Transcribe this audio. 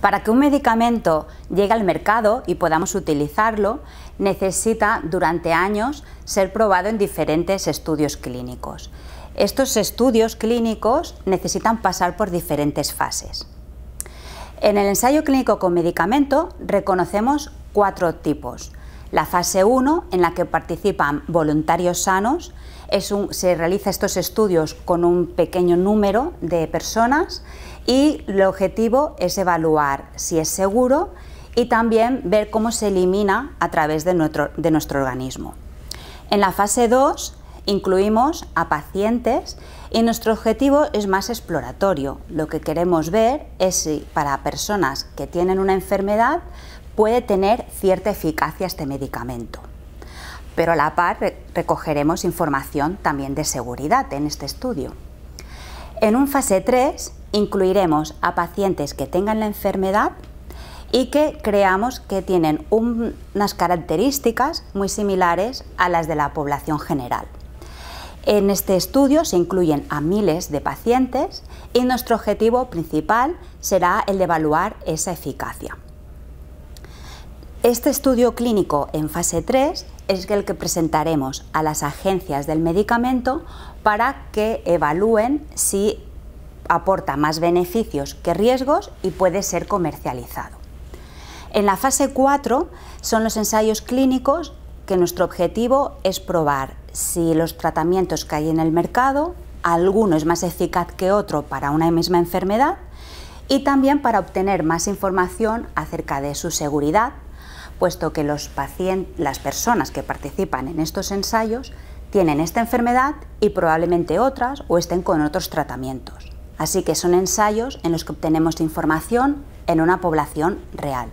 Para que un medicamento llegue al mercado y podamos utilizarlo, necesita durante años ser probado en diferentes estudios clínicos. Estos estudios clínicos necesitan pasar por diferentes fases. En el ensayo clínico con medicamento reconocemos cuatro tipos. La fase 1, en la que participan voluntarios sanos, es un, se realiza estos estudios con un pequeño número de personas y el objetivo es evaluar si es seguro y también ver cómo se elimina a través de nuestro, de nuestro organismo. En la fase 2 incluimos a pacientes y nuestro objetivo es más exploratorio. Lo que queremos ver es si para personas que tienen una enfermedad puede tener cierta eficacia este medicamento. Pero a la par recogeremos información también de seguridad en este estudio. En un fase 3 incluiremos a pacientes que tengan la enfermedad y que creamos que tienen unas características muy similares a las de la población general. En este estudio se incluyen a miles de pacientes y nuestro objetivo principal será el de evaluar esa eficacia. Este estudio clínico en fase 3 es el que presentaremos a las agencias del medicamento para que evalúen si aporta más beneficios que riesgos y puede ser comercializado. En la fase 4 son los ensayos clínicos que nuestro objetivo es probar si los tratamientos que hay en el mercado, alguno es más eficaz que otro para una misma enfermedad y también para obtener más información acerca de su seguridad, puesto que los las personas que participan en estos ensayos tienen esta enfermedad y probablemente otras o estén con otros tratamientos. Así que son ensayos en los que obtenemos información en una población real.